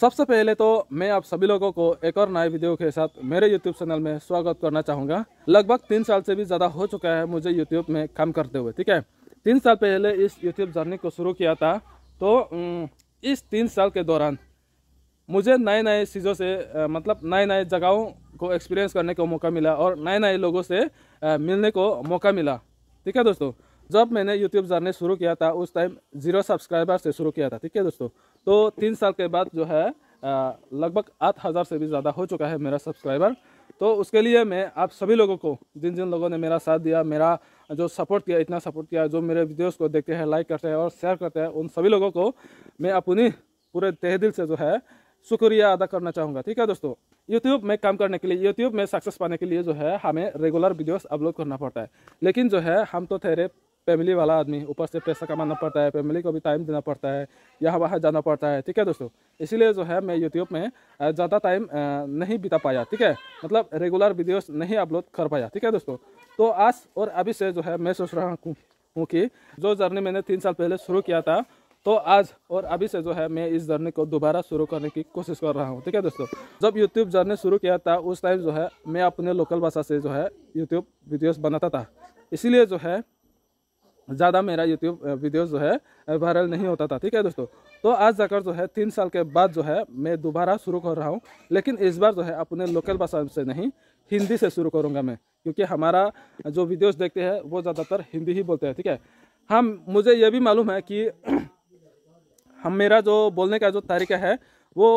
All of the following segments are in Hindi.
सबसे पहले तो मैं आप सभी लोगों को एक और नए वीडियो के साथ मेरे YouTube चैनल में स्वागत करना चाहूँगा लगभग तीन साल से भी ज़्यादा हो चुका है मुझे YouTube में काम करते हुए ठीक है तीन साल पहले इस YouTube जर्नी को शुरू किया था तो इस तीन साल के दौरान मुझे नए नए चीज़ों से मतलब नए नए जगहों को एक्सपीरियंस करने का मौका मिला और नए नए लोगों से मिलने को मौका मिला ठीक है दोस्तों जब मैंने यूट्यूब जानने शुरू किया था उस टाइम ज़ीरो सब्सक्राइबर से शुरू किया था ठीक है दोस्तों तो तीन साल के बाद जो है लगभग आठ हज़ार से भी ज़्यादा हो चुका है मेरा सब्सक्राइबर तो उसके लिए मैं आप सभी लोगों को जिन जिन लोगों ने मेरा साथ दिया मेरा जो सपोर्ट किया इतना सपोर्ट किया जो मेरे वीडियोस को देखते हैं लाइक करते हैं और शेयर करते हैं उन सभी लोगों को मैं अपनी पूरे तह दिल से जो है शुक्रिया अदा करना चाहूँगा ठीक है दोस्तों यूट्यूब में काम करने के लिए यूट्यूब में सक्सेस पाने के लिए जो है हमें रेगुलर वीडियोज अपलोड करना पड़ता है लेकिन जो है हम तो ठहरे फैमिली वाला आदमी ऊपर से पैसा कमाना पड़ता है फैमिली को भी टाइम देना पड़ता है यहाँ वहाँ जाना पड़ता है ठीक है दोस्तों इसीलिए जो है मैं यूट्यूब में ज़्यादा टाइम नहीं बिता पाया ठीक है मतलब रेगुलर वीडियोस नहीं अपलोड कर पाया ठीक है दोस्तों तो आज और अभी से जो है मैं सोच रहा हूँ कि जो जर्नी मैंने तीन साल पहले शुरू किया था तो आज और अभी से जो है मैं इस जर्नी को दोबारा शुरू करने की कोशिश कर रहा हूँ ठीक है दोस्तों जब यूट्यूब जर्नी शुरू किया था उस टाइम जो है मैं अपने लोकल भाषा से जो है यूट्यूब वीडियोज़ बनाता था इसीलिए जो है ज़्यादा मेरा यूट्यूब वीडियो जो है वायरल नहीं होता था ठीक है दोस्तों तो आज जाकर जो है तीन साल के बाद जो है मैं दोबारा शुरू कर रहा हूँ लेकिन इस बार जो है अपने लोकल भाषा से नहीं हिंदी से शुरू करूँगा मैं क्योंकि हमारा जो वीडियोस देखते हैं वो ज़्यादातर हिंदी ही बोलते हैं ठीक है हम मुझे ये भी मालूम है कि हम मेरा जो बोलने का जो तरीका है वो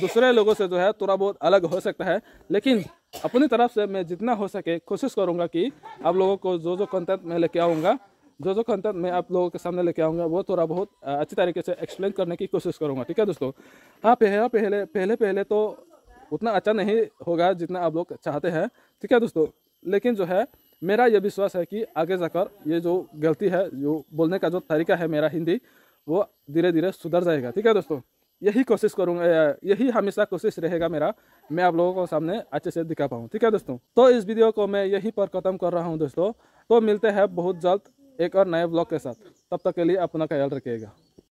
दूसरे लोगों से जो है थोड़ा बहुत अलग हो सकता है लेकिन अपनी तरफ से मैं जितना हो सके कोशिश करूँगा कि आप लोगों को जो जो कंटेंट मैं लेके आऊँगा जो जो कंटेंट मैं आप लोगों के सामने लेके आऊँगा वो थोड़ा बहुत अच्छी तरीके से एक्सप्लेन करने की कोशिश करूँगा ठीक है दोस्तों हाँ पहले हाँ, पहले पहले पहले तो उतना अच्छा नहीं होगा जितना आप लोग चाहते हैं ठीक है दोस्तों लेकिन जो है मेरा ये विश्वास है कि आगे जाकर ये जो गलती है जो बोलने का जो तरीका है मेरा हिंदी वो धीरे धीरे सुधर जाएगा ठीक है दोस्तों यही कोशिश करूँगा यही हमेशा कोशिश रहेगा मेरा मैं आप लोगों को सामने अच्छे से दिखा पाऊँ ठीक है दोस्तों तो इस वीडियो को मैं यहीं पर ख़त्म कर रहा हूँ दोस्तों तो मिलते हैं बहुत जल्द एक और नए ब्लॉग के साथ तब तक के लिए अपना ख्याल रखिएगा